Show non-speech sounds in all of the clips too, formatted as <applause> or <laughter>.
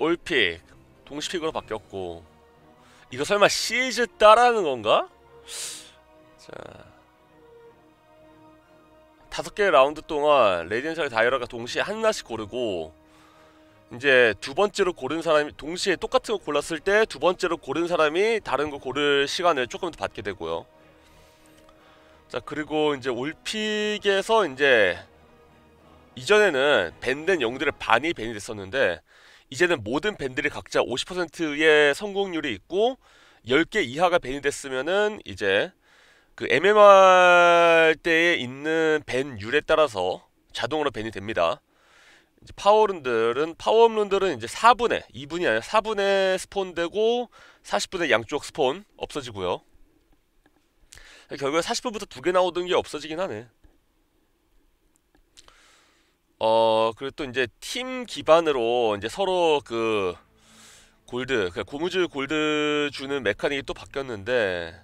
올픽 동시픽으로 바뀌었고 이거 설마 시즈 따라하는 건가? 자 다섯 개의 라운드 동안 레디언셜 다이어라가 동시에 하나씩 고르고 이제 두 번째로 고른 사람이 동시에 똑같은 거 골랐을 때 두 번째로 고른 사람이 다른 거 고를 시간을 조금 더 받게 되고요 자 그리고 이제 올픽에서 이제 이전에는 밴된 영웅들의 반이 밴이 됐었는데 이제는 모든 밴드를 각자 50%의 성공률이 있고 10개 이하가 밴이 됐으면은 이제 그 MMR 때에 있는 밴율에 따라서 자동으로 밴이 됩니다. 이제 파워룬들은 파워룬들은 이제 4분의 2분이 아니라 4분의 스폰되고 40분의 양쪽 스폰 없어지고요. 결국에 40분부터 두 개 나오던 게 없어지긴 하네. 어 그리고 또 이제 팀 기반으로 이제 서로 그 골드 그 고무줄 골드 주는 메카닉이 또 바뀌었는데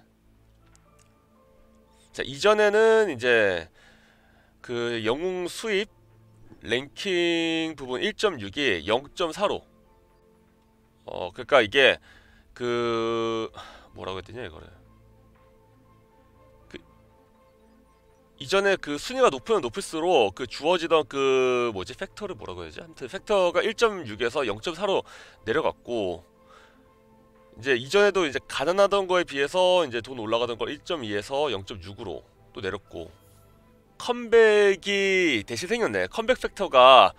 자 이전에는 이제 그 영웅 수입 랭킹 부분 1.6이 0.4로 어 그러니까 이게 그 뭐라고 했더냐 이거를 이전에 그 순위가 높으면 높을수록 그 주어지던 그 뭐지 팩터를 뭐라고 해야지 아무튼 팩터가 1.6에서 0.4로 내려갔고 이제 이전에도 이제 가난하던 거에 비해서 이제 돈 올라가던 걸 1.2에서 0.6으로 또 내렸고 컴백이 대신 생겼네 컴백 팩터가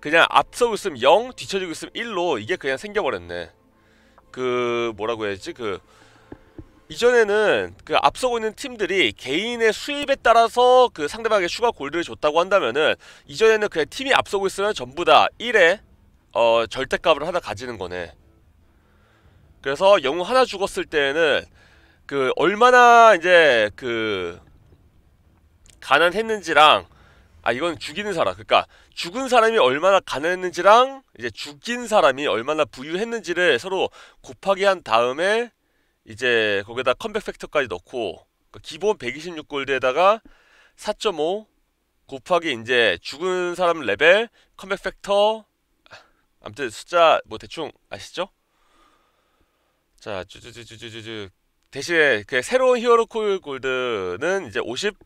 그냥 앞서고 있으면 0 뒤쳐지고 있으면 1로 이게 그냥 생겨버렸네 그 뭐라고 해야지 그 이전에는 그 앞서고 있는 팀들이 개인의 수입에 따라서 그 상대방에게 추가 골드를 줬다고 한다면은 이전에는 그냥 팀이 앞서고 있으면 전부 다 1에 어 절대값을 하나 가지는 거네 그래서 영웅 하나 죽었을 때에는 그 얼마나 이제 그 가난했는지랑 아 이건 죽이는 사람 그니까 죽은 사람이 얼마나 가난했는지랑 이제 죽인 사람이 얼마나 부유했는지를 서로 곱하기 한 다음에 이제 거기다 컴백 팩터까지 넣고 그러니까 기본 126골드에다가 4.5 곱하기 이제 죽은 사람 레벨 컴백 팩터 아무튼 숫자 뭐 대충 아시죠? 자 쭈쭈쭈쭈쭈쭈 대신에 그 새로운 히어로 콜 골드는 이제 50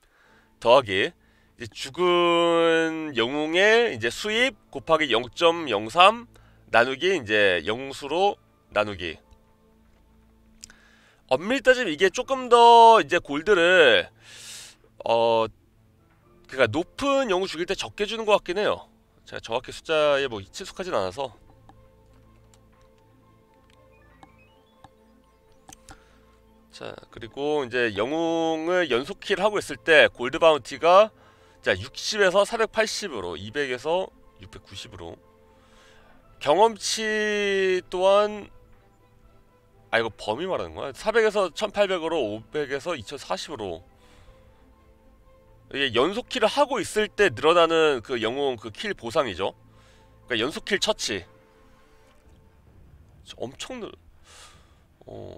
더하기 이제 죽은 영웅의 이제 수입 곱하기 0.03 나누기 이제 영수로 나누기 엄밀히 따지면 이게 조금 더 이제 골드를 어 그니까 높은 영웅 죽일 때 적게 주는 것 같긴 해요 제가 정확히 숫자에 뭐 친숙하진 않아서 자 그리고 이제 영웅을 연속킬 하고 있을 때 골드 바운티가 자 60에서 480으로 200에서 690으로 경험치 또한 아 이거 범위 말하는 거야? 400에서 1800으로 500에서 2040으로 이게 연속 킬을 하고 있을 때 늘어나는 그 영웅 그 킬 보상이죠 그니까 연속 킬 처치 엄청 늘... 어...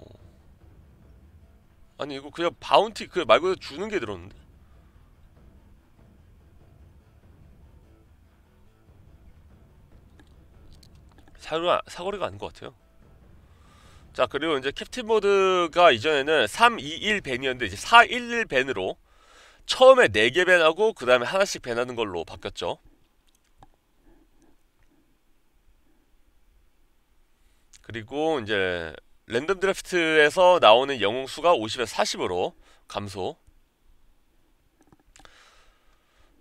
아니 이거 그냥 바운티 그말고대 주는 게늘었는데 사거리가, 사거리가 아닌 것 같아요 자 그리고 이제 캡틴 모드가 이전에는 321 밴이었는데 이제 411 밴으로 처음에 4개 밴하고 그 다음에 하나씩 밴하는 걸로 바뀌었죠 그리고 이제 랜덤 드래프트에서 나오는 영웅 수가 50에서 40으로 감소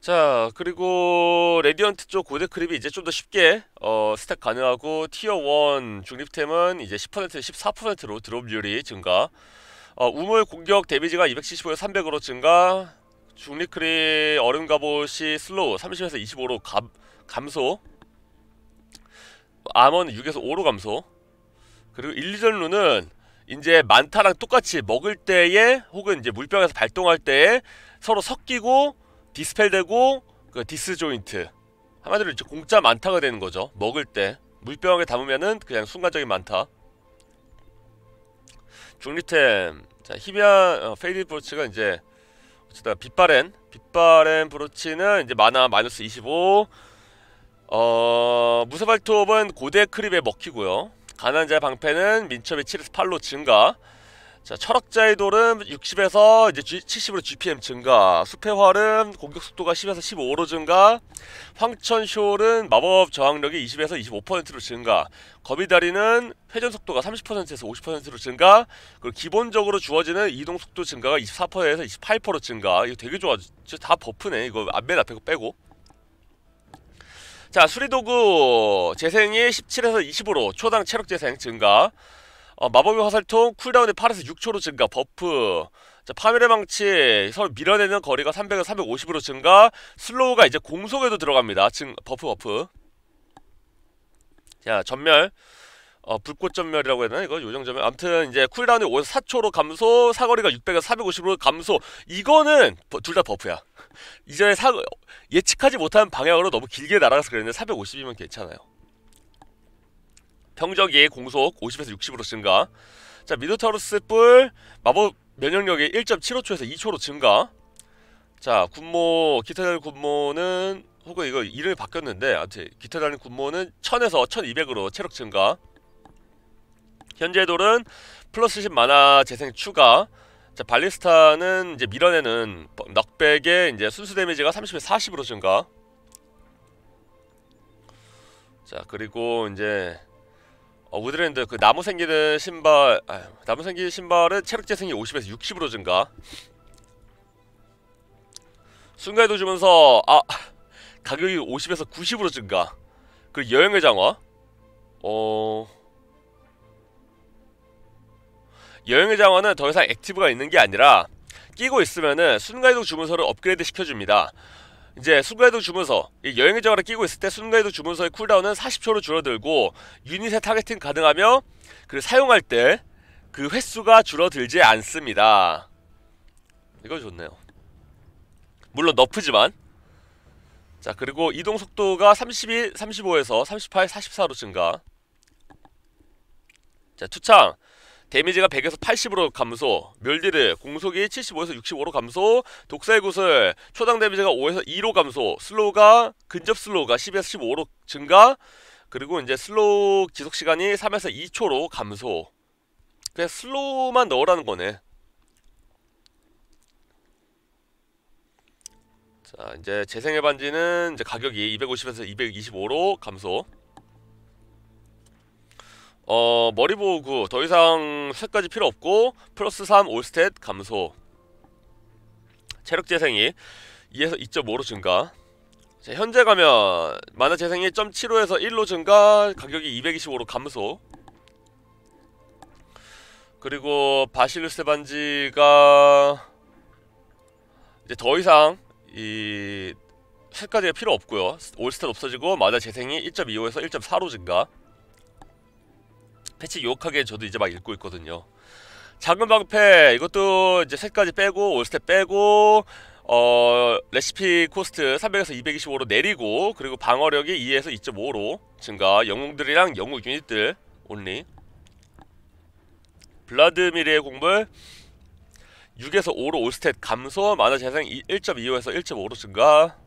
자 그리고 레디언트 쪽 고대 크립이 이제 좀 더 쉽게 어, 스택 가능하고 티어 1 중립템은 이제 10% 14%로 드롭률이 증가 어, 우물 공격 데미지가 275에서 300으로 증가 중립 크립 얼음 갑옷이 슬로우 30에서 25로 감, 감소 암호는 6에서 5로 감소 그리고 일리전 루는 이제 만타랑 똑같이 먹을 때에 혹은 이제 물병에서 발동할 때에 서로 섞이고 디스펠되고 그 디스 조인트 한마디로 이제 공짜 만타가 되는 거죠 먹을 때 물병에 담으면은 그냥 순간적인 만타 중립템 자 히비아 어, 페이드 브로치가 이제 어쨌든 빛바렌 빛바렌 브로치는 이제 마나 마이너스 25 어... 무사발톱은 고대 크립에 먹히고요 가난자의 방패는 민첩의 7에서 8로 증가 자, 철학자의 돌은 60에서 이제 G, 70으로 GPM 증가, 수폐활은 공격 속도가 10에서 15로 증가, 황천쇼울은 마법 저항력이 20에서 25%로 증가, 거미다리는 회전 속도가 30%에서 50%로 증가, 그리고 기본적으로 주어지는 이동 속도 증가가 24%에서 28%로 증가. 이거 되게 좋아. 다 버프네. 이거 앞면 앞에 거 빼고. 자, 수리도구 재생이 17에서 2 5로 초당 체력 재생 증가. 어, 마법의 화살통 쿨다운이 8에서 6초로 증가 버프 자, 파멸의 망치 서로 밀어내는 거리가 300에서 350으로 증가 슬로우가 이제 공속에도 들어갑니다 증 버프 버프 자 전멸 어, 불꽃 전멸이라고 해야 되나 이거 요정 전멸 암튼 이제 쿨다운이 5에서 4초로 감소 사거리가 600에서 450으로 감소 이거는 둘 다 버프야 <laughs> 이전에 사 예측하지 못한 방향으로 너무 길게 날아가서 그랬는데 450이면 괜찮아요 평적의 공속 50에서 60으로 증가 자 미드타우루스 뿔 마법 면역력이 1.75초에서 2초로 증가 자 군모 기타 달린 군모는 혹은 이거 이름이 바뀌었는데 아무튼 기타 달린 군모는 1000에서 1200으로 체력 증가 현재 돌은 플러스 10 만화 재생 추가 자 발리스타는 이제 밀어내는 넉백의 이제 순수 데미지가 30에 40으로 증가 자 그리고 이제 어, 우드랜드 그 나무 생기는 신발 아유, 나무 생기는 신발은 체력 재생이 50에서 60으로 증가 순간에도 주면서 아 가격이 50에서 90으로 증가 그 여행의 장화 어... 여행의 장화는 더 이상 액티브가 있는 게 아니라 끼고 있으면은 순간이동 주문서를 업그레이드 시켜줍니다 이제 순간이동 주문서 여행의 저하를 끼고 있을 때 순간이동 주문서의 쿨다운은 40초로 줄어들고 유닛의 타겟팅 가능하며 그 사용할 때 그 횟수가 줄어들지 않습니다 이거 좋네요 물론 너프지만 자 그리고 이동 속도가 32, 35에서 38, 44로 증가 자 투창 데미지가 100에서 80으로 감소 멸디르 공속이 75에서 65로 감소 독사의 구슬 초당 데미지가 5에서 2로 감소 슬로우가 근접 슬로우가 10에서 15로 증가 그리고 이제 슬로우 지속시간이 3에서 2초로 감소 그냥 슬로우만 넣으라는 거네 자 이제 재생의 반지는 이제 가격이 250에서 225로 감소 어 머리 보호구 더 이상 색까지 필요 없고 플러스 3 올스탯 감소 체력 재생이 2에서 2.5로 증가 자, 현재 가면 만화 재생이 1.75에서 1로 증가 가격이 225로 감소 그리고 바실루스 반지가 이제 더 이상 이색까지가 필요 없고요 올스탯 없어지고 마다 재생이 1.25에서 1.4로 증가 패치 유혹하게 저도 이제 막 읽고 있거든요. 작은 방패 이것도 이제 셋까지 빼고 올스텝 빼고 어 레시피 코스트 300에서 225로 내리고 그리고 방어력이 2에서 2.5로 증가 영웅들이랑 영웅 유닛들 온리 블라드미르의 공불 6에서 5로 올스텝 감소 만화 재생 1.25에서 1.5로 증가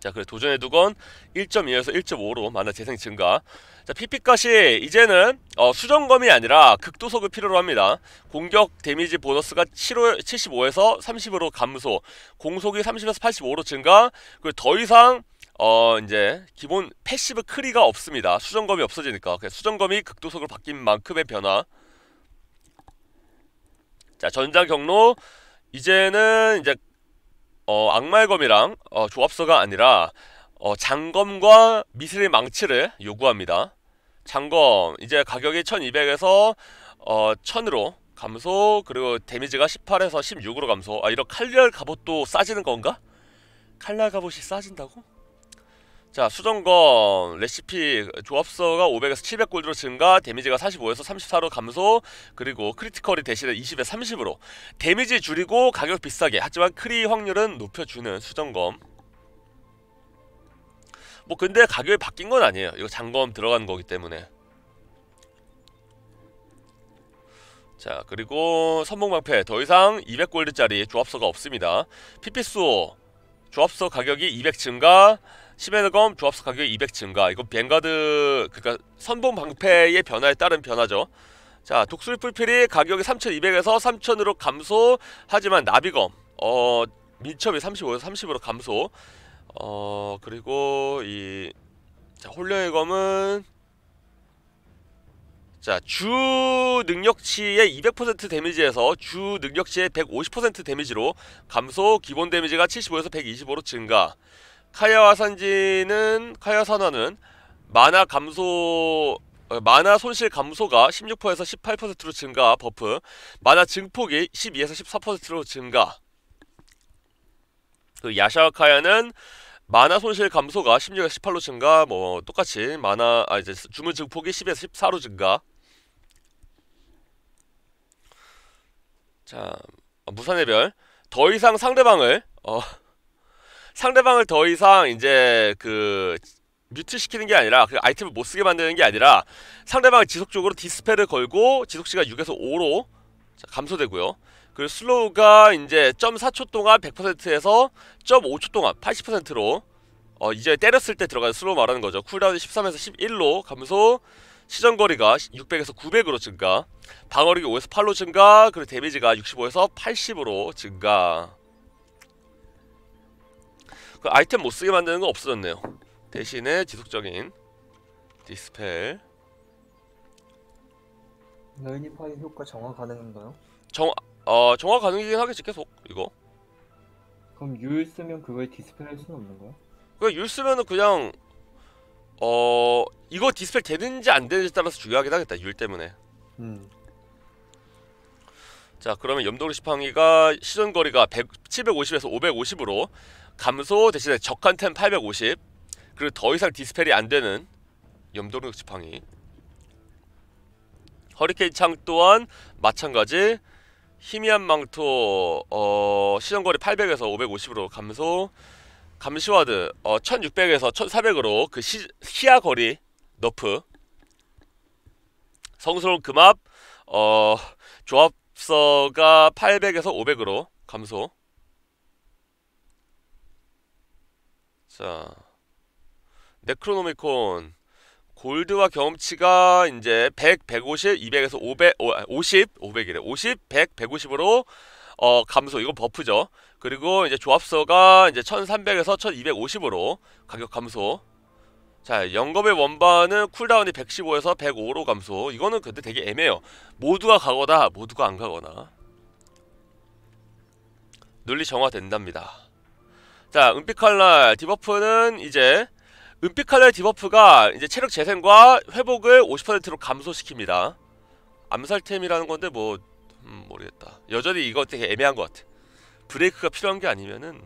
자 그래 도전의 두건 1.2에서 1.5로 만화 재생 증가 자, PP컷이 이제는 어, 수정검이 아니라 극도속을 필요로 합니다. 공격 데미지 보너스가 7 5에서 30으로 감소, 공속이 30에서 85로 증가, 그리고 더 이상 어 이제 기본 패시브 크리가 없습니다. 수정검이 없어지니까 수정검이 극도속으로 바뀐 만큼의 변화 자 전장 경로 이제는 이제 어, 악마의 검이랑 어, 조합서가 아니라 어, 장검과 미스리 망치를 요구합니다. 장검 이제 가격이 1200에서 어, 1000으로 감소 그리고 데미지가 18에서 16으로 감소 아 이런 칼날 갑옷도 싸지는 건가? 칼날 갑옷이 싸진다고? 자 수정검 레시피 조합서가 500에서 700골드로 증가 데미지가 45에서 34로 감소 그리고 크리티컬이 대신에 20에 30으로 데미지 줄이고 가격 비싸게 하지만 크리 확률은 높여주는 수정검 뭐 근데 가격이 바뀐 건 아니에요. 이거 잔검 들어간 거기 때문에. 자 그리고 선봉방패 더 이상 200골드짜리 조합서가 없습니다. 피피수호 조합서 가격이 200 증가 시메드검 조합서 가격이 200 증가 이거 뱅가드 그러니까 선봉방패의 변화에 따른 변화죠. 자 독수리 풀필이 가격이 3200에서 3000으로 감소 하지만 나비검 어 민첩이 35에서 30으로 감소 어 그리고 이 자, 혼령의 검은 자, 주 능력치의 200% 데미지에서 주 능력치의 150% 데미지로 감소, 기본 데미지가 75에서 125로 증가. 카야와 산지는 카야 산화는 만화 감소 어, 만화 손실 감소가 16%에서 18%로 증가 버프 만화 증폭이 12에서 14%로 증가 그 야샤와 카야는 만화 손실 감소가 16에서 18로 증가 뭐 똑같이 만화 아 이제 주문 증폭이 10에서 14로 증가 자 아, 무산의 별더 이상 상대방을 어 <laughs> 상대방을 더 이상 이제 그 뮤트시키는 게 아니라 그 아이템을 못 쓰게 만드는 게 아니라 상대방을 지속적으로 디스펠을 걸고 지속시간 6에서 5로 자, 감소되고요. 그리고 슬로우가 이제 0.4초 동안 100%에서 0.5초 동안 80%로 어, 이제 때렸을 때 들어가는 슬로우 말하는 거죠. 쿨다운이 13에서 11로 감소, 시전거리가 600에서 900으로 증가, 방어력이 5에서 8로 증가, 그리고 데미지가 65에서 80으로 증가. 그 아이템 못쓰게 만드는 거 없어졌네요. 대신에 지속적인 디스펠 너희이파이 효과 정화 가능한가요? 정어 정화 가능이긴 하겠지 계속 이거 그럼 율 쓰면 그걸 디스펠 할 수는 없는 거야? 그러율 쓰면은 그냥 어 이거 디스펠 되는지 안 되는지 따라서 중요하긴 하겠다 율 때문에 음자 그러면 염도리 지팡이가 시전 거리가 750에서 550으로 감소 대신에 적한 템850 그리고 더 이상 디스펠이 안 되는 염도리 지팡이 허리케인 창 또한 마찬가지 희미한 망토 어, 시전거리 800에서 550으로 감소 감시와드 어, 1600에서 1400으로 그 시, 시야 거리 너프 성스러운 금압 어, 조합서가 800에서 500으로 감소 자 네크로노미콘 골드와 경험치가 이제 100, 150, 200에서 500, 50, 500이래. 50, 100, 150으로 어, 감소. 이건 버프죠. 그리고 이제 조합서가 이제 1300에서 1250으로 가격 감소. 자, 영겁의 원반은 쿨다운이 115에서 105로 감소. 이거는 근데 되게 애매해요. 모두가 가거나 모두가 안 가거나. 논리 정화된답니다. 자, 은빛칼날 디버프는 이제 은빛 칼날의 디버프가 이제 체력 재생과 회복을 50%로 감소시킵니다. 암살템이라는 건데 뭐 음, 모르겠다. 여전히 이거 되게 애매한 것 같아. 브레이크가 필요한 게 아니면은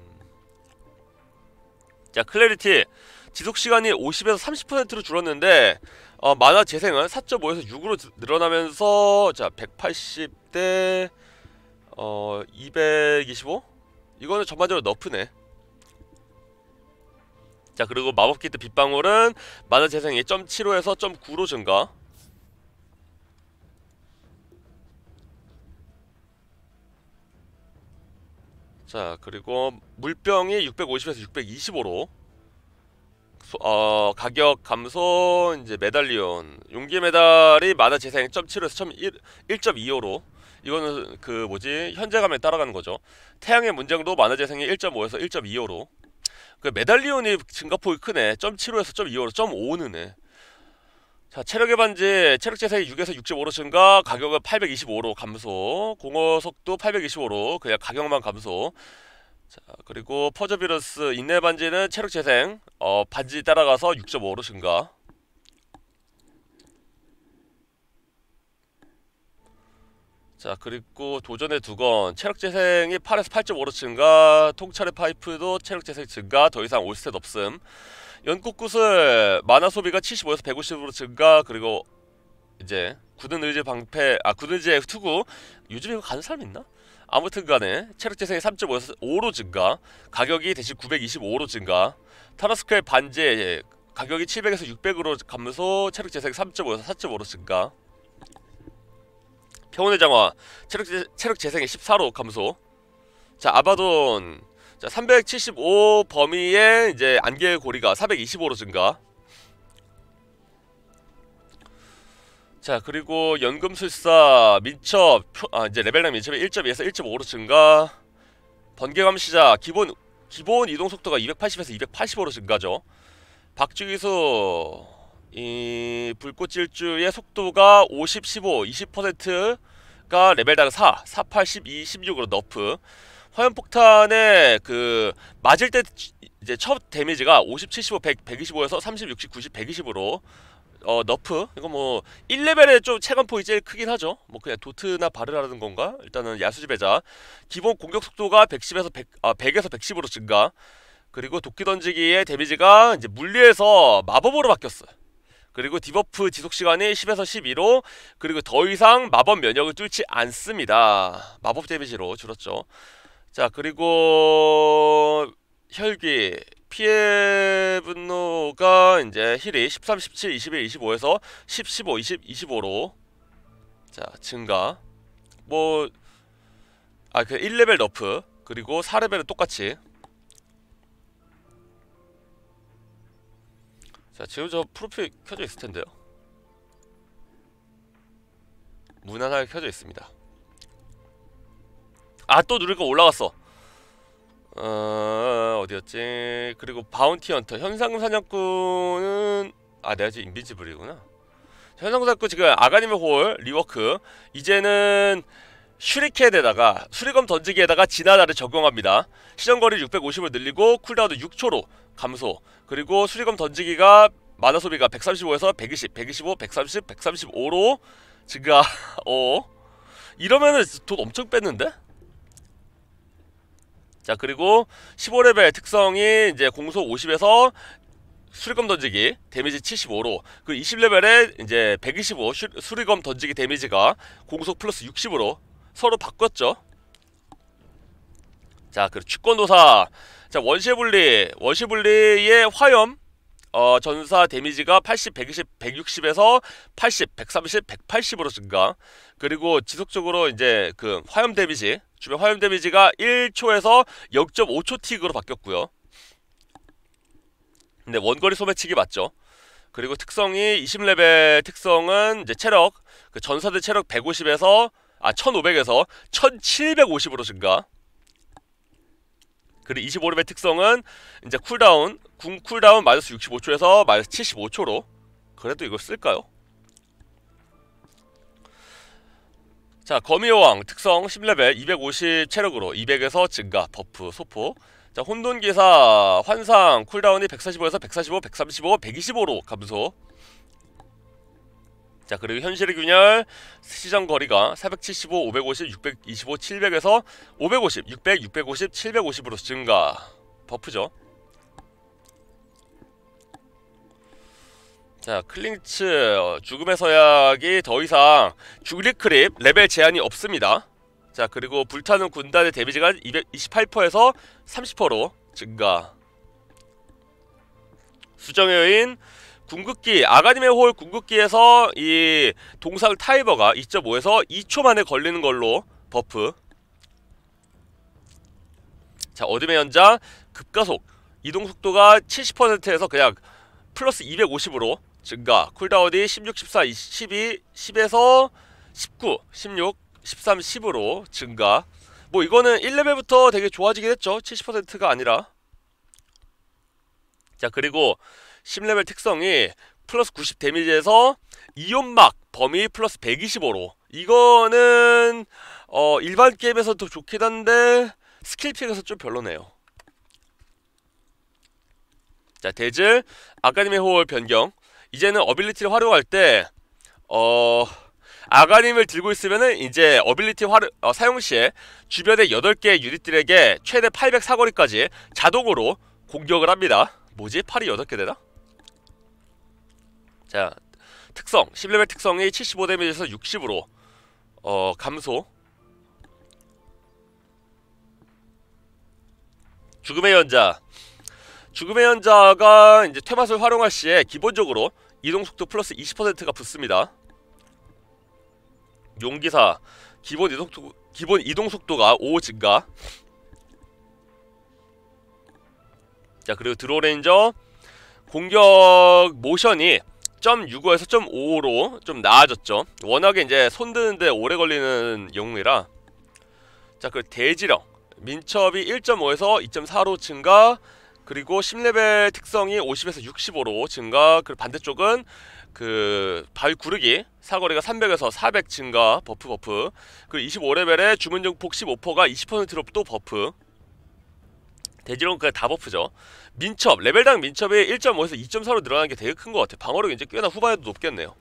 자 클래리티 지속시간이 50에서 30%로 줄었는데 어, 만화 재생은 4.5에서 6으로 늘어나면서 자 180대 어 225? 이거는 전반적으로 너프네 자 그리고 마법키트 빗방울은 마나 재생이 0.75에서 0.9로 증가 자 그리고 물병이 650에서 625로 소, 어, 가격 감소 이제 메달리온 용기 메달이 마다 재생 0.7에서 1.25로 이거는 그 뭐지 현재감에 따라가는 거죠 태양의 문장도 마나 재생이 1.5에서 1.25로 그 메달리온이 증가폭이 크네. 0.75에서 0.25로 0.5는네. 자, 체력의 반지, 체력 재생이 6에서 65로 증가, 가격은 825로 감소, 공허 속도 825로 그냥 가격만 감소. 자, 그리고 퍼저비러스 인내 반지는 체력 재생, 어, 반지 따라가서 6.5로 증가. 자 그리고 도전의 두건 체력재생이 8에서 8.5로 증가 통찰의 파이프도 체력재생 증가 더 이상 올스탯 없음 연꽃굿을 만화 소비가 75에서 150으로 증가 그리고 이제 굳은 의지 방패 아 굳은 의지의 투구 요즘에 이거 가는 사람 있나? 아무튼 간에 체력재생이 3.5에서 5로 증가 가격이 대신 925로 증가 타라스크의 반지에 가격이 700에서 600으로 감소 체력재생 이 3.5에서 4.5로 증가 병원의 장화 체력, 재, 체력 재생에 14로 감소 자 아바돈 자375 범위에 이제 안개의 고리가 425로 증가 자 그리고 연금술사 민첩 표, 아 이제 레벨랑 민첩이 1.2에서 1.5로 증가 번개감 시작 기본 기본 이동속도가 280에서 285로 증가죠 박주기수 이 불꽃 질주의 속도가 50, 15, 20%가 레벨 다른 4, 4, 8, 12, 16으로 너프 화염폭탄에 그 맞을 때 이제 첫 데미지가 50, 75, 100, 125에서 30, 60, 90, 120으로 어 너프 이거 뭐 1레벨에 좀 체감폭이 제일 크긴 하죠 뭐 그냥 도트나 바르라는 건가 일단은 야수지배자 기본 공격 속도가 110에서 100, 아 100에서 110으로 증가 그리고 도끼 던지기의 데미지가 이제 물리에서 마법으로 바뀌었어요 그리고 디버프 지속시간이 10에서 12로 그리고 더 이상 마법 면역을 뚫지 않습니다. 마법 데미지로 줄었죠. 자 그리고 혈기 피해 분노가 이제 힐이 13, 17, 21, 25에서 10, 15, 20, 25로 자 증가 뭐 아 그 1레벨 너프 그리고 4레벨은 똑같이 자 지금 저 프로필 켜져 있을 텐데요 무난하게 켜져 있습니다 아 또 누를 거 올라갔어 어... 어디였지? 그리고 바운티 헌터 현상 사냥꾼은 아 내가 지금 인비지블이구나 현상 사냥꾼 지금 아가님의 홀 리워크 이제는 슈리켄에다가 수리검 던지기에다가 진화자를 적용합니다. 시전거리 650을 늘리고 쿨다운도 6초로 감소 그리고 수리검 던지기가 만화 소비가 135에서 120, 125, 130, 135로 증가 <laughs> 어 이러면은 돈 엄청 뺐는데? 자 그리고 15레벨 특성이 이제 공속 50에서 수리검 던지기 데미지 75로 그 20레벨에 이제 125 슈, 수리검 던지기 데미지가 공속 플러스 60으로 서로 바꿨죠 자 그리고 주권도사 자 원시분리 원시분리의 화염 어, 전사 데미지가 80, 120, 160에서 80, 130, 180으로 증가 그리고 지속적으로 이제 그 화염 데미지 주변 화염 데미지가 1초에서 0.5초 틱으로 바뀌었고요 근데 원거리 소매치기 맞죠 그리고 특성이 20레벨 특성은 이제 체력 그전사대 체력 150에서 아 1500에서 1750으로 증가 그리고 25렙의 특성은 이제 쿨다운 궁 쿨다운 마이너스 65초에서 마이너스 75초로 그래도 이걸 쓸까요? 자 거미여왕 특성 10레벨 250 체력으로 200에서 증가 버프 소포 자 혼돈기사 환상 쿨다운이 145에서 145, 135, 125로 감소 자 그리고 현실의 균열 시장 거리가 475, 550, 625, 700에서 550, 600, 650, 750으로 증가 버프죠 자 클린츠 어, 죽음의 서약이 더 이상 주리크립 레벨 제한이 없습니다 자 그리고 불타는 군단의 데미지가 228%에서 30%로 증가 수정의 여인 궁극기 아가님의 홀 궁극기에서 이 동상 타이버가 2.5에서 2초 만에 걸리는 걸로 버프 자 어둠의 연장 급가속 이동 속도가 70%에서 그냥 플러스 250으로 증가 쿨다운이 16, 14, 12, 10에서 19, 16, 13, 10으로 증가 뭐 이거는 1레벨부터 되게 좋아지긴 했죠 70%가 아니라 자 그리고 10레벨 특성이 플러스 90 데미지에서 이온막 범위 플러스 125로 이거는 어 일반 게임에서 더 좋긴 한데 스킬픽에서 좀 별로네요 자 대질 아가님의 호월 변경 이제는 어빌리티를 활용할 때 어... 아가님을 들고 있으면은 이제 어빌리티 활, 어, 사용 시에 주변의 8개의 유닛들에게 최대 800 사거리까지 자동으로 공격을 합니다 뭐지? 팔이 8개 되나? 자 특성 10레벨 특성이 75 데미지에서 60으로 어 감소 죽음의 연자 죽음의 연자가 이제 퇴맛을 활용할 시에 기본적으로 이동속도 플러스 20%가 붙습니다 용기사 기본 이동속도 기본 이동속도가 5 증가 자 그리고 드로레인저 공격 모션이 .65에서 .55로 좀 나아졌죠 워낙에 이제 손드는데 오래 걸리는 용이라 자그 대지력 민첩이 1.5에서 2.4로 증가 그리고 10레벨 특성이 50에서 65로 증가 그리고 반대쪽은 그 바위 구르기 사거리가 300에서 400 증가 버프 버프 그리고 25레벨에 주문정폭 15%가 20%로 또 버프 대지론그지다 버프죠 민첩 레벨당 민첩이 1.5에서 2.4로 늘어난 게 되게 큰 것 같아요 방어력 이제 꽤나 후반에도 높겠네요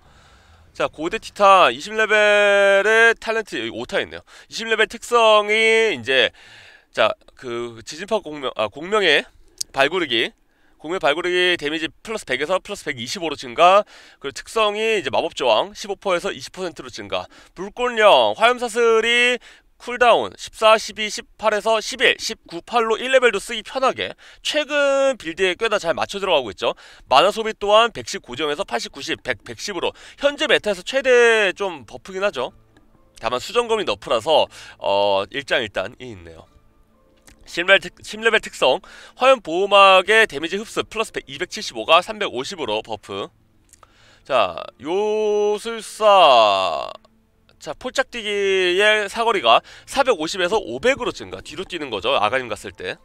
자 고대 티타 20레벨의 탤런트 여기 5타 있네요 20레벨 특성이 이제 자 그 지진파 공명 아 공명의 발구르기 공명 발구르기 데미지 플러스 100에서 플러스 125로 증가 그리고 특성이 이제 마법 조항 15%에서 20%로 증가 불꽃령 화염사슬이 쿨다운 14, 12, 18에서 11, 19, 8로 1레벨도 쓰기 편하게 최근 빌드에 꽤나 잘 맞춰 들어가고 있죠. 만화 소비 또한 119점에서 80, 90, 100, 110으로 현재 메타에서 최대 좀 버프긴 하죠. 다만 수정검이 너프라서 어 일장일단이 있네요. 10레벨, 특, 성 화염 보호막의 데미지 흡수 플러스 1 275가 350으로 버프 자 요술사 자 폴짝뛰기의 사거리가 450에서 500으로 증가 뒤로 뛰는 거죠 아가님 갔을 때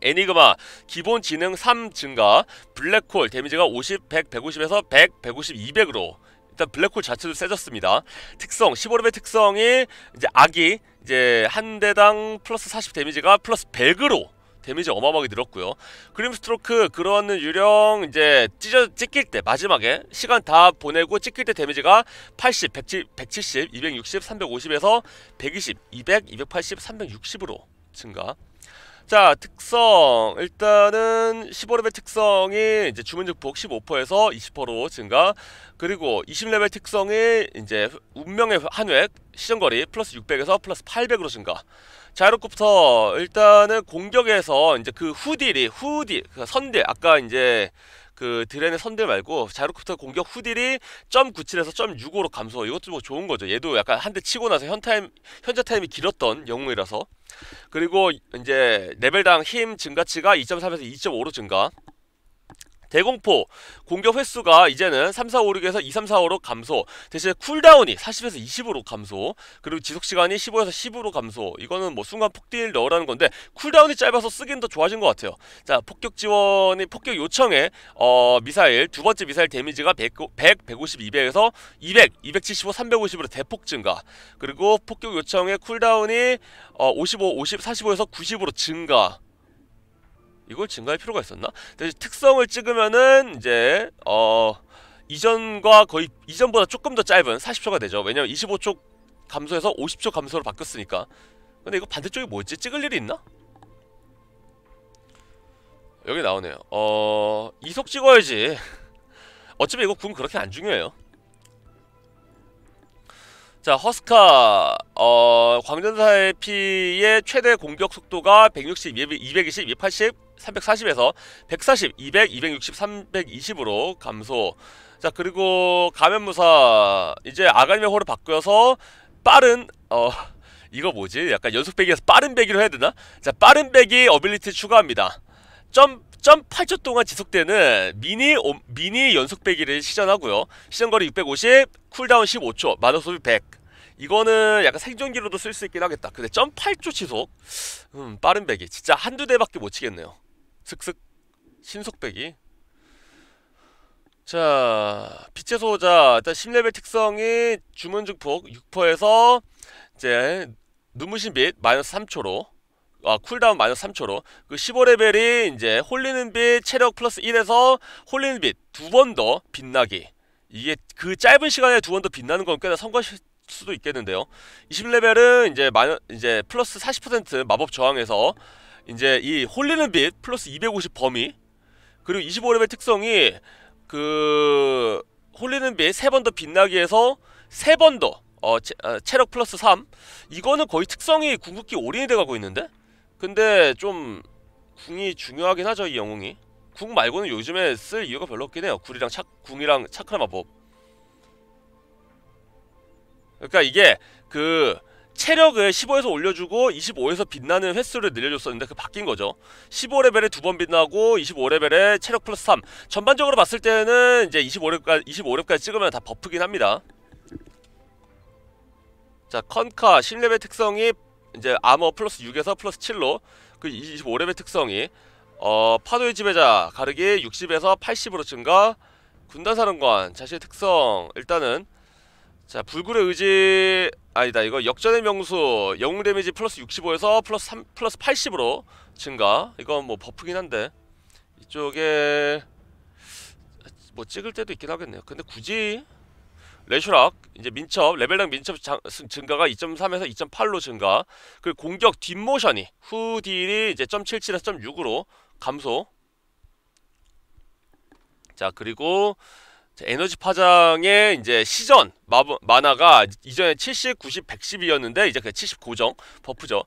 애니그마 기본 지능 3 증가 블랙홀 데미지가 50, 100, 150에서 100, 150, 200으로 일단 블랙홀 자체도 세졌습니다 특성 15렙의 특성이 이제 악이 이제 한 대당 플러스 40 데미지가 플러스 100으로 데미지 어마어마하게 늘었고요. 그림스트로크 그런 유령 이제 찢어 찍힐 때 마지막에 시간 다 보내고 찍힐 때 데미지가 80, 170, 170 260, 350에서 120, 200, 280, 360으로 증가. 자 특성 일단은 15레벨 특성이 이제 주문 증폭 15%에서 20%로 증가 그리고 20레벨 특성이 이제 운명의 한획 시전거리 플러스 600에서 플러스 800으로 증가 자이로콥터 일단은 공격에서 이제 그 후딜이 후딜 그 선딜 아까 이제 그 드렌의 선들 말고 자이로콥터 공격 후딜이 점 97에서 점 65로 감소 이것도 뭐 좋은 거죠 얘도 약간 한 대 치고 나서 현 타임, 현자 타임이 길었던 영웅이라서 그리고 이제 레벨당 힘 증가치가 2.3에서 2.5로 증가 대공포 공격 횟수가 이제는 3, 4, 5, 6에서 2, 3, 4, 5로 감소 대신에 쿨다운이 40에서 20으로 감소 그리고 지속시간이 15에서 10으로 감소 이거는 뭐 순간 폭딜 넣으라는 건데 쿨다운이 짧아서 쓰기는더 좋아진 것 같아요 자 폭격 지원이 폭격 요청에 어 미사일 두 번째 미사일 데미지가 100, 1 5 0 200에서 200, 275, 350으로 대폭 증가 그리고 폭격 요청에 쿨다운이 어 55, 50, 45에서 90으로 증가 이걸 증가할 필요가 있었나? 특성을 찍으면은 이제 어 이전과 거의 이전보다 조금 더 짧은 40초가 되죠 왜냐면 25초 감소해서 50초 감소로 바뀌었으니까 근데 이거 반대쪽이 뭐였지? 찍을 일이 있나? 여기 나오네요 어... 이속 찍어야지 <laughs> 어차피 이거 군 그렇게 안 중요해요 자 허스카 어... 광전사의 피의 최대 공격 속도가 160, 220, 280 340에서 140, 200, 260, 320으로 감소 자 그리고 가면무사 이제 아가님의 호를 바뀌어서 빠른 어 이거 뭐지? 약간 연속배기에서 빠른 배기로 해야 되나? 자 빠른 배기 어빌리티 추가합니다 점, 8초 동안 지속되는 미니 오, 미니 연속배기를 시전하고요 시전거리 650, 쿨다운 15초, 마력 소비 100 이거는 약간 생존기로도 쓸 수 있긴 하겠다 근데 점 8초 지속? 음 빠른 배기 진짜 한두 대밖에 못 치겠네요 슥슥 신속배기 자 빛의 소호자 일단 10레벨 특성이 주문 증폭 6%에서 이제 눈부신 빛 마이너스 3초로 아 쿨다운 마이너스 3초로 그 15레벨이 이제 홀리는 빛 체력 플러스 1에서 홀리는 빛 두 번 더 빛나기 이게 그 짧은 시간에 두 번 더 빛나는 건 꽤나 성과실 수도 있겠는데요 20레벨은 이제 마이 이제 플러스 40% 마법 저항에서 이제 이 홀리는 빛 플러스 250 범위 그리고 2 5레벨 특성이 그 홀리는 빛 세 번 더빛나기 해서 세 번더 어, 어 체, 력 플러스 3 이거는 거의 특성이 궁극기 올인이 돼가고 있는데 근데 좀 궁이 중요하긴 하죠 이 영웅이 궁 말고는 요즘에 쓸 이유가 별로 없긴 해요 굴이랑 착, 궁이랑 차크라 마법 그러니까 이게 그 체력을 15에서 올려주고 25에서 빛나는 횟수를 늘려줬었는데 그 바뀐 거죠 15레벨에 두 번 빛나고 25레벨에 체력 플러스 3 전반적으로 봤을 때는 이제 25렙까지, 25렙까지 찍으면 다 버프긴 합니다 자 컨카 10레벨 특성이 이제 아머 플러스 6에서 플러스 7로 그 25레벨 특성이 어 파도의 지배자 가르기 60에서 80으로 증가 군단사령관 자신의 특성 일단은 자 불굴의 의지 아니다 이거 역전의 명수 영웅 데미지 플러스 65에서 플러스 3 플러스 80으로 증가 이건 뭐 버프긴 한데 이쪽에 뭐 찍을 때도 있긴 하겠네요 근데 굳이 레슈락 이제 민첩 레벨당 민첩 장, 증가가 2.3에서 2.8로 증가 그리고 공격 뒷모션이 후 딜이 이제 0.77에서 0.6으로 감소 자 그리고 에너지 파장의 이제 시전 마부, 만화가 이전에 70, 90, 110이었는데 이제 그 70 고정 버프죠.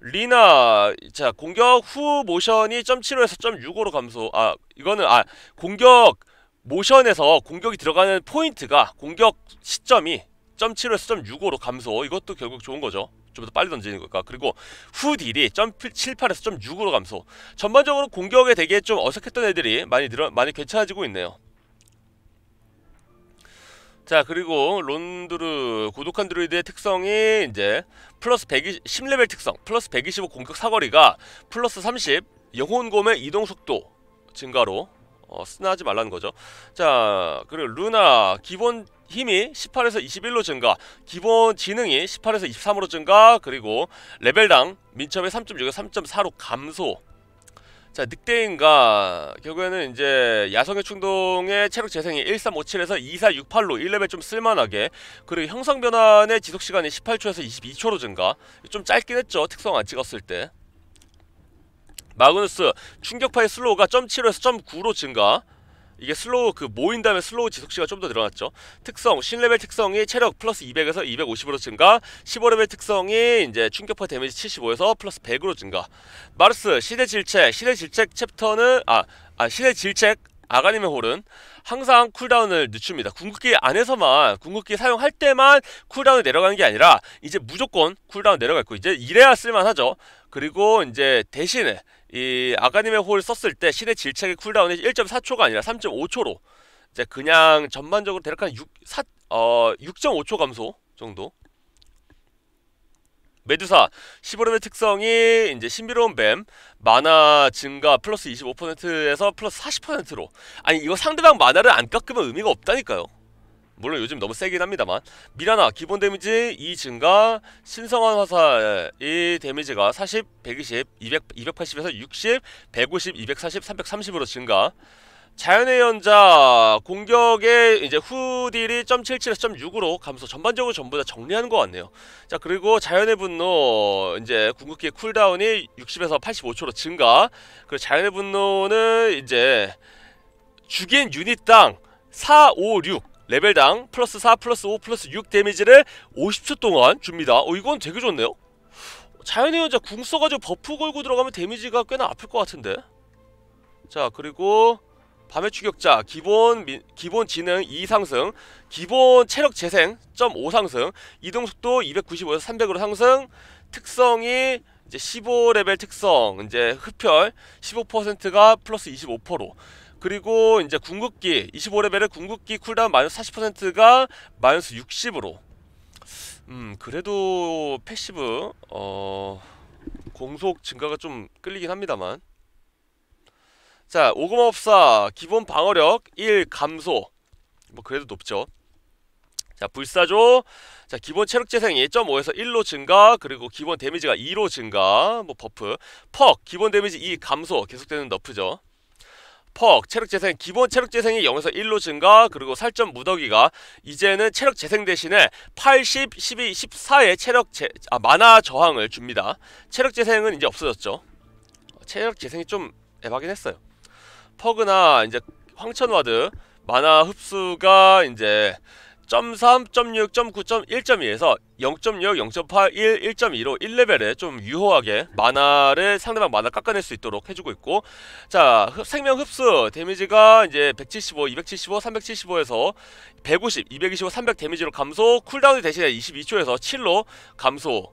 리나 자 공격 후 모션이 .75에서 .65로 감소. 아 이거는 아 공격 모션에서 공격이 들어가는 포인트가 공격 시점이 .75에서 .65로 감소. 이것도 결국 좋은 거죠. 좀 더 빨리 던지는 걸까 그리고 후 딜이 .78에서 .6으로 감소 전반적으로 공격에 되게 좀 어색했던 애들이 많이 늘어 많이 괜찮아지고 있네요 자 그리고 론드르 고독한 드루이드의 특성이 이제 플러스 120 10레벨 특성 플러스 125 공격 사거리가 플러스 30 영혼곰의 이동 속도 증가로 어, 쓰나하지 말라는 거죠 자 그리고 루나 기본 힘이 18에서 21로 증가 기본 지능이 18에서 23으로 증가 그리고 레벨당 민첩의 3.6에서 3.4로 감소 자 늑대인가 결국에는 이제 야성의 충동의 체력 재생이 1357에서 2468로 1레벨 좀 쓸만하게 그리고 형성 변환의 지속시간이 18초에서 22초로 증가 좀 짧긴 했죠 특성 안 찍었을 때 마그누스 충격파의 슬로우가 점치에서 점구로 증가 이게 슬로우 그 모인 다음에 슬로우 지속시가 좀 더 늘어났죠 특성 신레벨 특성이 체력 플러스 200에서 250으로 증가 15레벨 특성이 이제 충격파 데미지 75에서 플러스 100으로 증가 마르스 시대 질책 시대 질책 챕터는 아, 아 시대 질책 아가님의 홀은 항상 쿨다운을 늦춥니다. 궁극기 안에서만 궁극기 사용할 때만 쿨다운을 내려가는 게 아니라 이제 무조건 쿨다운 내려갈 거 이제 이래야 쓸만하죠. 그리고 이제 대신에 이 아가님의 홀 썼을 때 신의 질책의 쿨다운이 1.4초가 아니라 3.5초로 이제 그냥 전반적으로 대략 한 6, 4, 어, 6.5초 감소 정도 메두사 시보론의 특성이 이제 신비로운 뱀 만화 증가 플러스 25%에서 플러스 40%로 아니 이거 상대방 만화를안 깎으면 의미가 없다니까요 물론 요즘 너무 세긴 합니다만 미라나 기본 데미지 2 증가 신성한 화살이 데미지가 40, 120, 200, 280에서 60, 150, 240, 330으로 증가 자연의 연자 공격의 이제 후딜이 .77에서 .6으로 감소 전반적으로 전부 다 정리하는 것 같네요 자 그리고 자연의 분노 이제 궁극기의 쿨다운이 60에서 85초로 증가 그 자연의 분노는 이제 주기 유닛당 4, 5, 6 레벨당 플러스 4 플러스 5 플러스 6 데미지를 50초 동안 줍니다 어 이건 되게 좋네요 자연의 혼자 궁 써가지고 버프 걸고 들어가면 데미지가 꽤나 아플 것 같은데 자 그리고 밤의 추격자 기본 미, 기본 지능 2 상승 기본 체력 재생 5 상승 이동 속도 295에서 300으로 상승 특성이 이제 15레벨 특성 이제 흡혈 15%가 플러스 25%로 그리고 이제 궁극기 25레벨의 궁극기 쿨다운 마이너스 40%가 마이너스 60으로 음 그래도 패시브 어 공속 증가가 좀 끌리긴 합니다만 자 오금업사 기본 방어력 1 감소 뭐 그래도 높죠 자 불사조 자 기본 체력 재생이 1.5에서 1로 증가 그리고 기본 데미지가 2로 증가 뭐 버프 퍽 기본 데미지 2 감소 계속되는 너프죠 퍽 체력 재생 기본 체력 재생이 0에서 1로 증가 그리고 살점 무더기가 이제는 체력 재생 대신에 80, 12, 14의 체력 재, 아 만화 저항을 줍니다 체력 재생은 이제 없어졌죠 체력 재생이 좀애바긴 했어요 퍼그나 이제 황천와드 만화 흡수가 이제 0 .3, .6, .9, .1.2에서 0.6, 0.8, 1, 1.2로 1레벨에 좀 유효하게 만화를 상대방 만화 깎아낼 수 있도록 해주고 있고 자 생명 흡수 데미지가 이제 175, 275, 375에서 150, 225, 300 데미지로 감소 쿨다운이 대신에 22초에서 7로 감소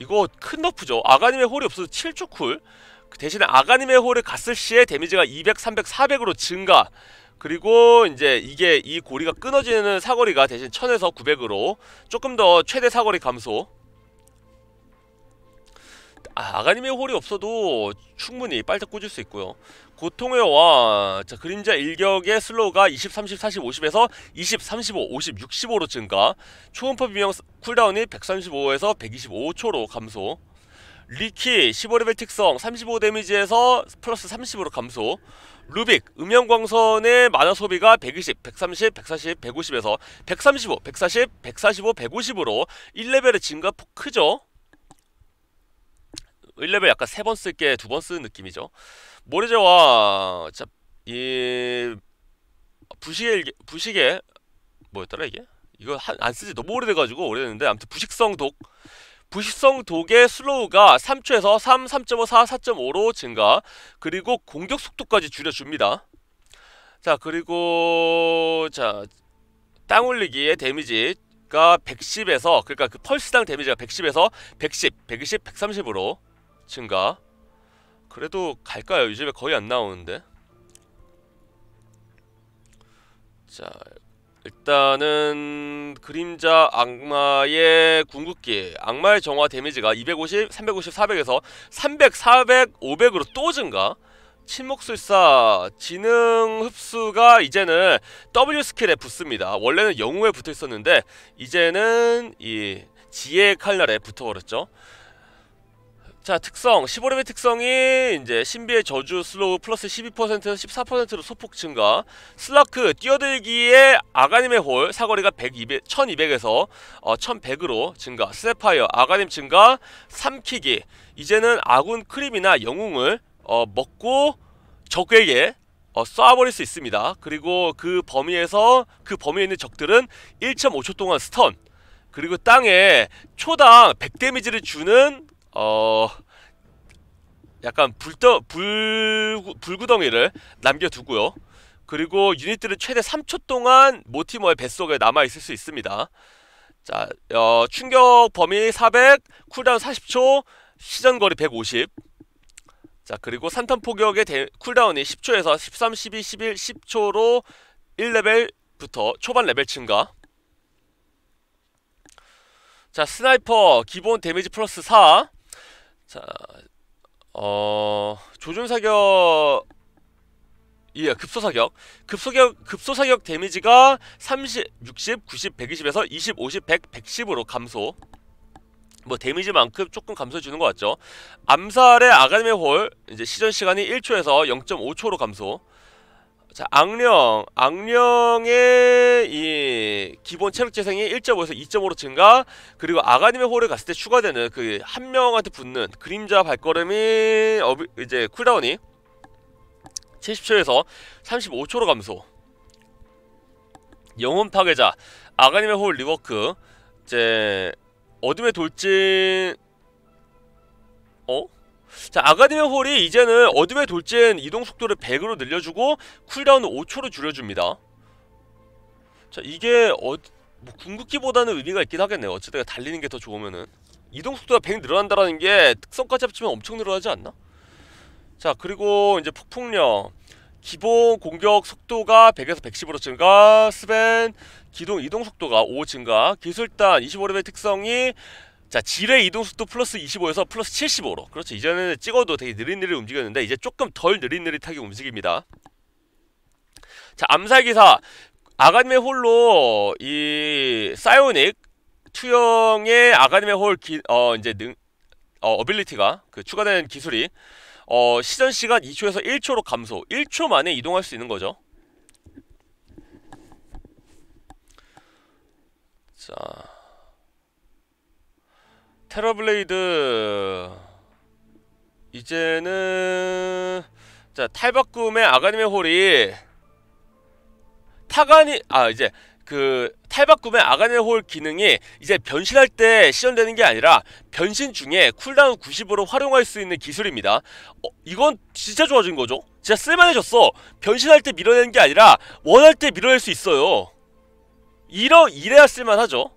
이거 큰 너프죠 아가님의 홀이 없어서 7초 쿨 그 대신에 아가님의 홀을 갔을 시에 데미지가 200, 300, 400으로 증가 그리고 이제 이게 이 고리가 끊어지는 사거리가 대신 1000에서 900으로 조금 더 최대 사거리 감소 아, 아가님의 홀이 없어도 충분히 빨짝 꽂을 수 있고요 고통의 와 자, 그림자 일격의 슬로우가 20, 30, 40, 50에서 20, 35, 50, 65로 증가 초음파 비명 쿨다운이 135에서 125초로 감소 리키 15레벨 특성 35 데미지에서 플러스 30으로 감소 루빅, 음영광선의 마화 소비가 120, 130, 140, 150에서 135, 140, 145, 150으로 1레벨의 증가폭 크죠? 1레벨 약간 3번쓸게2번 쓰는 느낌이죠. 모래제와 자, 이 부식의 부식계 뭐였더라 이게? 이거 한, 안 쓰지 너무 오래돼가지고 오래됐는데 아무튼 부식성 독 부식성 독의 슬로우가 3초에서 3, 3.5, 4, 4.5로 증가 그리고 공격 속도까지 줄여줍니다 자 그리고 자땅 올리기의 데미지가 110에서 그러니까 그 펄스당 데미지가 110에서 110, 120, 130으로 증가 그래도 갈까요? 요즘에 거의 안 나오는데 자 일단은 그림자 악마의 궁극기 악마의 정화 데미지가 250, 350, 400에서 300, 400, 500으로 또 증가 침묵술사 지능 흡수가 이제는 W 스킬에 붙습니다 원래는 영웅에 붙어있었는데 이제는 이 지혜의 칼날에 붙어버렸죠 자 특성 15레벨 특성이 이제 신비의 저주 슬로우 플러스 12%에서 14%로 소폭 증가 슬라크 뛰어들기에 아가님의 홀 사거리가 100, 200, 1200에서 어, 1100으로 증가 스네파이어 아가님 증가 3킥이 이제는 아군 크림이나 영웅을 어, 먹고 적에게 어, 쏴버릴 수 있습니다 그리고 그 범위에서 그 범위에 있는 적들은 1.5초 동안 스턴 그리고 땅에 초당 100 데미지를 주는 어 약간 불떠 불 불구덩이를 남겨두고요. 그리고 유닛들은 최대 3초 동안 모티머의 뱃속에 남아있을 수 있습니다. 자, 어, 충격 범위 400, 쿨다운 40초, 시전거리 150. 자, 그리고 산탄 포격의 데, 쿨다운이 10초에서 13, 12, 11, 10초로 1레벨부터 초반 레벨 증가. 자, 스나이퍼 기본 데미지 플러스 4. 자, 어, 조준 사격 예, 아, 급소 사격. 급소 사격 급소 사격 데미지가 30, 60, 90, 120에서 20, 50, 100, 110으로 감소. 뭐 데미지만큼 조금 감소해 주는 것 같죠 암살의 아가미의 홀 이제 시전 시간이 1초에서 0.5초로 감소 자 악령 악령의 이 기본 체력 재생이 1.5에서 2.5로 증가 그리고 아가님의 홀에 갔을 때 추가되는 그 한 명한테 붙는 그림자 발걸음이 어, 이제 쿨다운이 70초에서 35초로 감소 영혼 파괴자 아가님의 홀 리워크 이제 어둠의 돌진 어? 자아가디미 홀이 이제는 어둠의 돌진 이동 속도를 100으로 늘려주고 쿨다운을 5초로 줄여줍니다 자 이게 어, 뭐 궁극기보다는 의미가 있긴 하겠네요 어쨌든 달리는 게 더 좋으면은 이동 속도가 100 늘어난다라는 게 특성까지 합치면 엄청 늘어나지 않나? 자 그리고 이제 폭풍력 기본 공격 속도가 100에서 110으로 증가 스벤 기동 이동 속도가 5 증가 기술단 25레벨 특성이 자 지뢰 이동속도 플러스 25에서 플러스 75로 그렇죠 이전에는 찍어도 되게 느릿느릿 움직였는데 이제 조금 덜 느릿느릿하게 움직입니다 자 암살기사 아가님의 홀로 이 사이오닉 투영의 아가님의 홀 기, 어, 이제 능, 어, 어빌리티가 그 추가된 기술이 어, 시전 시간 2초에서 1초로 감소 1초 만에 이동할 수 있는 거죠 자 테러블레이드 이제는 자 탈바꿈의 아가님의 홀이 타가니 아 이제 그 탈바꿈의 아가님의홀 기능이 이제 변신할 때시연되는게 아니라 변신 중에 쿨다운 90으로 활용할 수 있는 기술입니다 어, 이건 진짜 좋아진 거죠 진짜 쓸만해졌어 변신할 때 밀어내는 게 아니라 원할 때 밀어낼 수 있어요 이러, 이래야 쓸만하죠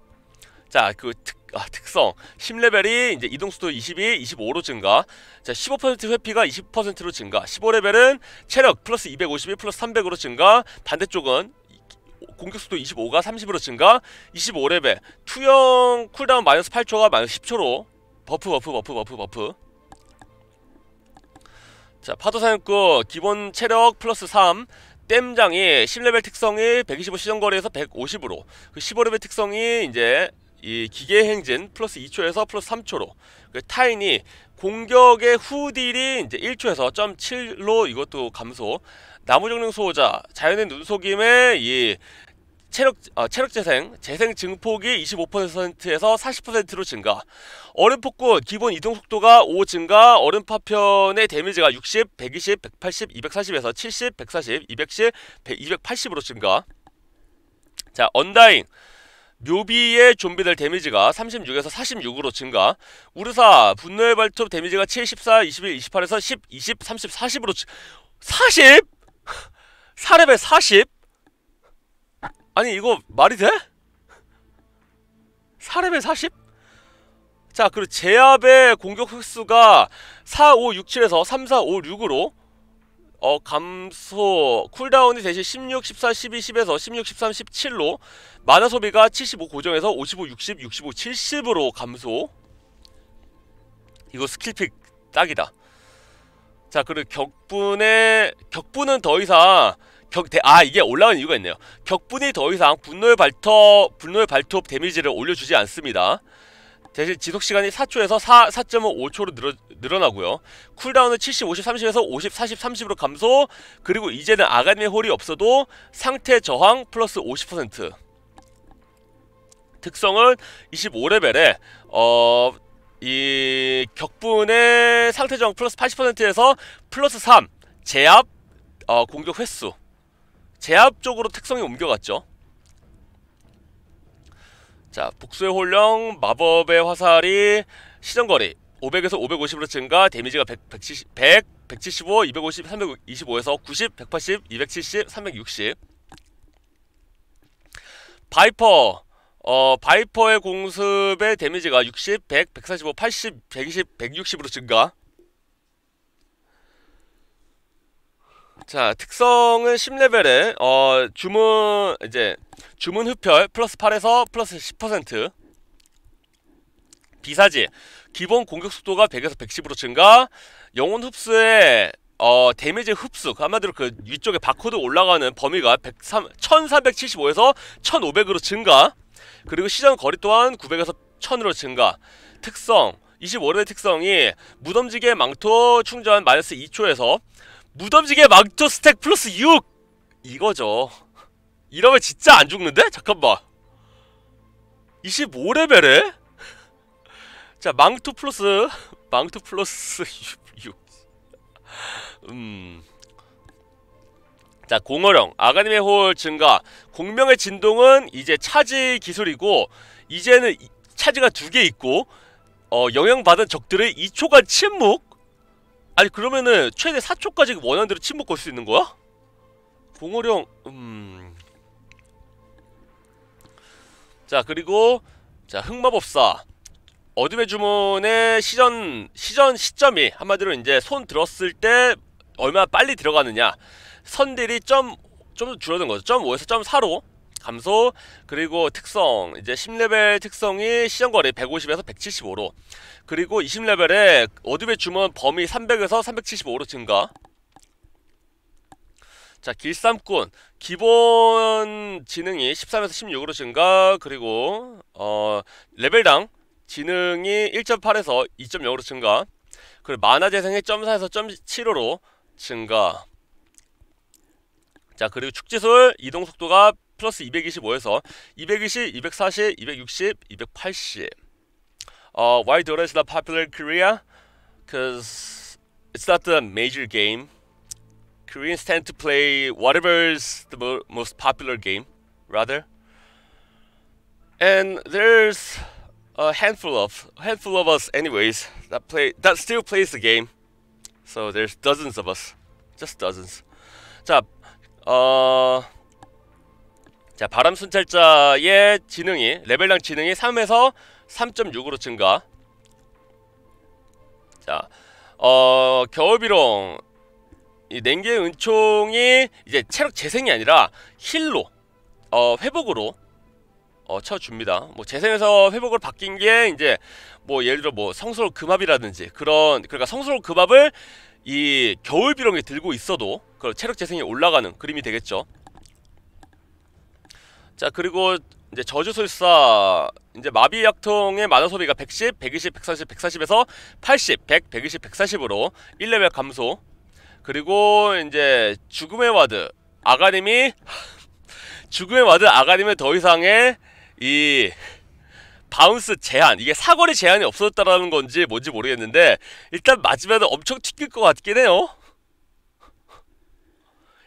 자 그 특 아, 특성 10레벨이 이제 이동수도 22, 25로 증가 자15% 회피가 20%로 증가 15레벨은 체력 플러스 2 5 0이 플러스 300으로 증가 반대쪽은 공격수도 25가 30으로 증가 25레벨 투영 쿨다운 마이너스 8초가 마이너스 10초로 버프 버프 버프 버프 버프 자 파도사냥꾼 기본 체력 플러스 3 땜장이 10레벨 특성이 125 시전거리에서 150으로 그 15레벨 특성이 이제 이 기계 행진 플러스 2초에서 플러스 3초로 그 타인이 공격의 후딜이 이제 1초에서 0.7로 이것도 감소 나무정령 수호자 자연의 눈속임에이 체력 어, 체력 재생 재생 증폭이 25%에서 40%로 증가 얼음 폭군 기본 이동 속도가 5 증가 얼음 파편의 데미지가 60, 120, 180, 240에서 70, 140, 210, 100, 280으로 증가 자 언다잉 묘비의 좀비들 데미지가 36에서 46으로 증가 우르사 분노의 발톱 데미지가 74, 21, 28에서 10, 20, 30, 40으로 지... 40? 4렙에 40? 아니 이거 말이 돼? 4렙에 40? 자 그리고 제압의 공격 횟수가 4, 5, 6, 7에서 3, 4, 5, 6으로 어 감소 쿨다운이 대신 16, 14, 12, 10에서 16, 13, 17로 만화 소비가 75 고정해서 55, 60, 65, 70으로 감소 이거 스킬픽 딱이다 자 그리고 격분의 격분은 더 이상 격대 아 이게 올라온 이유가 있네요 격분이 더 이상 분노의 발톱 분노의 발톱 데미지를 올려주지 않습니다 대신 지속시간이 4초에서 4, 4.5초로 늘어, 늘어나고요 쿨다운은 70, 50, 30에서 50, 40, 30으로 감소 그리고 이제는 아가미 홀이 없어도 상태 저항 플러스 50% 특성은 25레벨에 어... 이 격분의 상태 저항 플러스 80%에서 플러스 3 제압 어, 공격 횟수 제압 쪽으로 특성이 옮겨갔죠 자, 복수의 혼령, 마법의 화살이 시전거리 500에서 550으로 증가, 데미지가 100, 170, 100, 175, 250, 325에서 90, 180, 270, 360 바이퍼 어, 바이퍼의 공습의 데미지가 60, 100, 145, 80, 120, 160으로 증가 자 특성은 10레벨에 어 주문 이제 주문 흡혈 플러스 8에서 플러스 10% 비사지 기본 공격 속도가 100에서 110으로 증가 영혼 흡수에 어 데미지 흡수 그 한마디로 그 위쪽에 바코드 올라가는 범위가 103, 1375에서 1500으로 증가 그리고 시전 거리 또한 900에서 1000으로 증가 특성 25레벨 특성이 무덤지게 망토 충전 마이너스 2초에서 무덤지게 망초 스택 플러스 6! 이거죠 이러면 진짜 안 죽는데? 잠깐만 25레벨에? 자 망토 플러스 망토 플러스 6 <laughs> 음... 자공허령 아가님의 홀 증가 공명의 진동은 이제 차지 기술이고 이제는 차지가 두 개 있고 어 영향받은 적들의 2초간 침묵 아니 그러면은 최대 4초까지 원한대로 침묵 걸 수 있는 거야? 공호령 음... 자 그리고 자 흑마법사 어둠의 주문의 시전 시전 시점이 한마디로 이제 손 들었을 때 얼마나 빨리 들어가느냐 선딜이 좀좀 줄어든 거죠. 점 5에서 점 4로 감소 그리고 특성 이제 10레벨 특성이 시전거리 150에서 175로 그리고 20레벨에 어드의 주문 범위 300에서 375로 증가 자 길쌈꾼 기본 지능이 13에서 16으로 증가 그리고 어 레벨당 지능이 1.8에서 2.0으로 증가 그리고 만화 재생이 0.4에서 0.75로 증가 자 그리고 축지술 이동속도가 플러스 225에서 220, 240, 260, 280. Uh, why Dota is not popular in Korea? Because it's not the major game. Koreans tend to play whatever is the mo most popular game, rather. And there's a handful of handful of us, anyways, that play that still plays the game. So there's dozens of us, just dozens. 자, 어. Uh, 자 바람 순찰자의 지능이 레벨랑 지능이 3에서 3.6으로 증가 자 어... 겨울비롱이 냉개의 은총이 이제 체력 재생이 아니라 힐로 어 회복으로 어 쳐줍니다 뭐 재생에서 회복을 바뀐 게 이제 뭐 예를 들어 뭐성스러 금압이라든지 그런 그러니까 성스러 금압을 이겨울비롱이 들고 있어도 그 체력 재생이 올라가는 그림이 되겠죠 자 그리고 이제 저주술사 이제 마비 약통의 마화소비가 110, 120, 140, 140에서 80, 100, 120, 140으로 1레벨 감소 그리고 이제 죽음의 와드 아가님이 <laughs> 죽음의 와드 아가님은더 이상의 이 바운스 제한 이게 사거리 제한이 없어졌다라는 건지 뭔지 모르겠는데 일단 맞으면 엄청 튀길 것 같긴 해요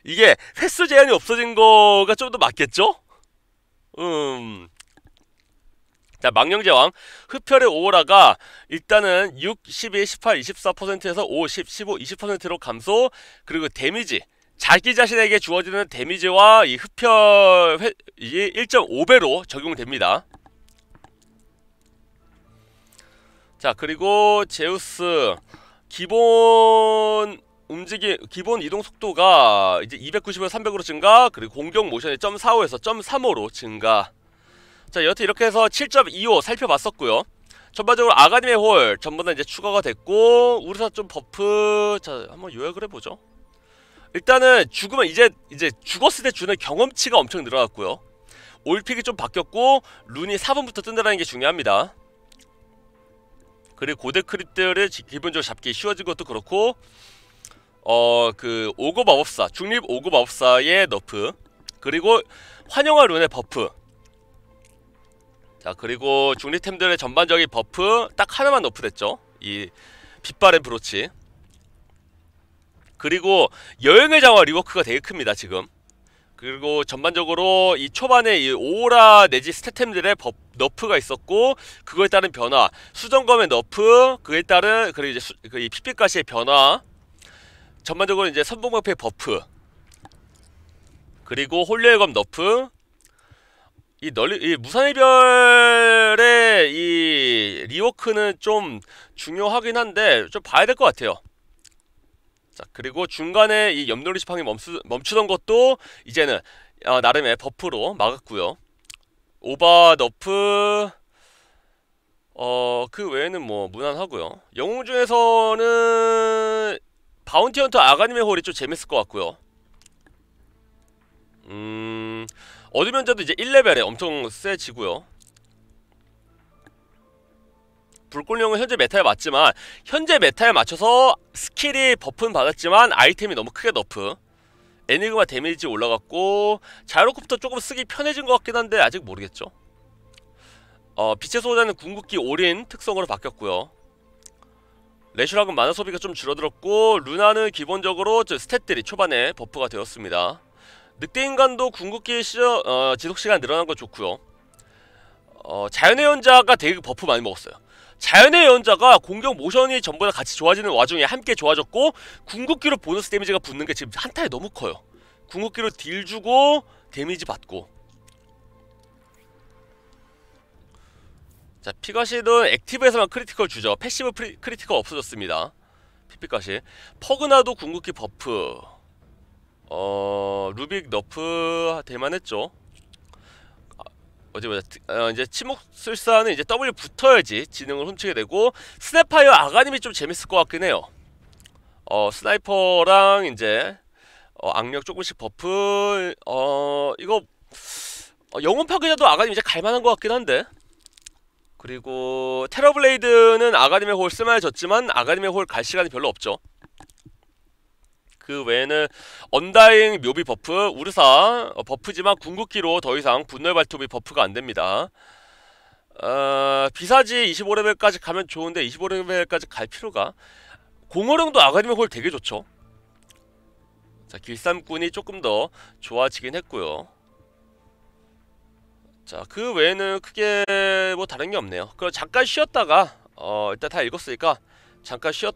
이게 횟수 제한이 없어진 거가 좀 더 맞겠죠? 음... 자 망령제왕 흡혈의 오라가 일단은 6, 12, 18, 24%에서 5, 10, 15, 20%로 감소 그리고 데미지 자기 자신에게 주어지는 데미지와 이 흡혈 회, 이 1.5배로 적용됩니다 자 그리고 제우스 기본 움직이 기본 이동 속도가 이제 290에서 300으로 증가 그리고 공격 모션이 .45에서 .35로 증가 자 여튼 이렇게 해서 7.25 살펴봤었고요 전반적으로 아가님의 홀 전부 다 이제 추가가 됐고 우리사 좀 버프 자 한번 요약을 해보죠 일단은 죽으면 이제 이제 죽었을 때 주는 경험치가 엄청 늘어났고요 올픽이 좀 바뀌었고 룬이 4분부터 뜬다는 게 중요합니다 그리고 고대 크립들을 기본적으로 잡기 쉬워진 것도 그렇고 어그 5급 마법사 중립 5급 마법사의 너프 그리고 환영화 룬의 버프 자 그리고 중립템들의 전반적인 버프 딱 하나만 너프됐죠 이 빛바랜 브로치 그리고 여행의 자화 리워크가 되게 큽니다 지금 그리고 전반적으로 이 초반에 이 오라 내지 스태템들의 법, 너프가 있었고 그거에 따른 변화 수정검의 너프 그에 따른 그리고 이제 그이 피피가시의 변화 전반적으로 이제 선봉방패 버프 그리고 홀려검 리 너프 이 널리 이무산의별의이 리워크는 좀 중요하긴 한데 좀 봐야 될 것 같아요. 자 그리고 중간에 이염돌이 지팡이 멈추, 멈추던 것도 이제는 어, 나름의 버프로 막았고요. 오바 너프 어 그 외에는 뭐 무난하고요. 영웅 중에서는 바운티헌터 아가님의 홀이 좀 재밌을 것 같고요 음... 어드면자도 이제 1레벨에 엄청 세지고요 불꽃령은 현재 메타에 맞지만 현재 메타에 맞춰서 스킬이 버프는 받았지만 아이템이 너무 크게 너프 에니그마 데미지 올라갔고 자이로부터 조금 쓰기 편해진 것 같긴 한데 아직 모르겠죠 어, 빛의 소자는 호 궁극기 올인 특성으로 바뀌었고요 레슈락은 만화 소비가 좀 줄어들었고 루나는 기본적으로 스탯들이 초반에 버프가 되었습니다 늑대인간도 궁극기 시 어, 지속시간 늘어난 거 좋고요 어, 자연의 연자가 되게 버프 많이 먹었어요 자연의 연자가 공격 모션이 전부다 같이 좋아지는 와중에 함께 좋아졌고 궁극기로 보너스 데미지가 붙는 게 지금 한타에 너무 커요 궁극기로 딜 주고 데미지 받고 자 피가시는 액티브에서만 크리티컬 주죠 패시브 프리, 크리티컬 없어졌습니다 피피가시 퍼그나도 궁극기 버프 어... 루빅 너프 대만했죠 아, 어디 보자 어, 이제 침묵술사는 이제 W 붙어야지 지능을 훔치게 되고 스냅파이어 아가님이 좀 재밌을 것 같긴 해요 어 스나이퍼랑 이제 어, 악력 조금씩 버프 어 이거 어, 영혼 파괴자도 아가님 이제 갈만한 것 같긴 한데 그리고 테러블레이드는 아가림의 홀 쓸만해졌지만 아가림의 홀 갈 시간이 별로 없죠 그 외에는 언다잉 묘비 버프 우르사 어, 버프지만 궁극기로 더 이상 분노의 발톱이 버프가 안됩니다 어, 비사지 25레벨까지 가면 좋은데 25레벨까지 갈 필요가 공허령도 아가림의 홀 되게 좋죠 자길쌈꾼이 조금 더 좋아지긴 했고요 자, 그 외에는 크게 뭐 다른 게 없네요. 그럼 잠깐 쉬었다가 어, 일단 다 읽었으니까 잠깐 쉬었